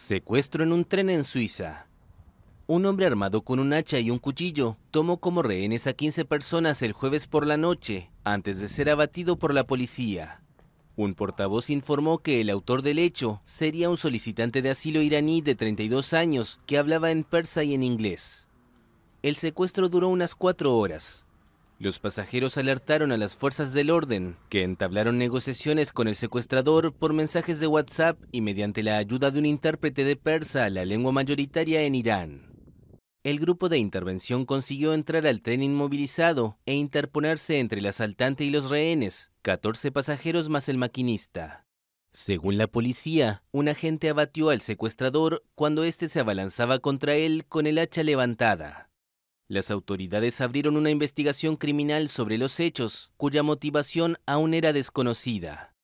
Secuestro en un tren en Suiza. Un hombre armado con un hacha y un cuchillo tomó como rehenes a 15 personas el jueves por la noche, antes de ser abatido por la policía. Un portavoz informó que el autor del hecho sería un solicitante de asilo iraní de 32 años que hablaba en persa y en inglés. El secuestro duró unas cuatro horas. Los pasajeros alertaron a las fuerzas del orden, que entablaron negociaciones con el secuestrador por mensajes de WhatsApp y mediante la ayuda de un intérprete de persa, la lengua mayoritaria en Irán. El grupo de intervención consiguió entrar al tren inmovilizado e interponerse entre el asaltante y los rehenes, 14 pasajeros más el maquinista. Según la policía, un agente abatió al secuestrador cuando éste se abalanzaba contra él con el hacha levantada. Las autoridades abrieron una investigación criminal sobre los hechos, cuya motivación aún era desconocida.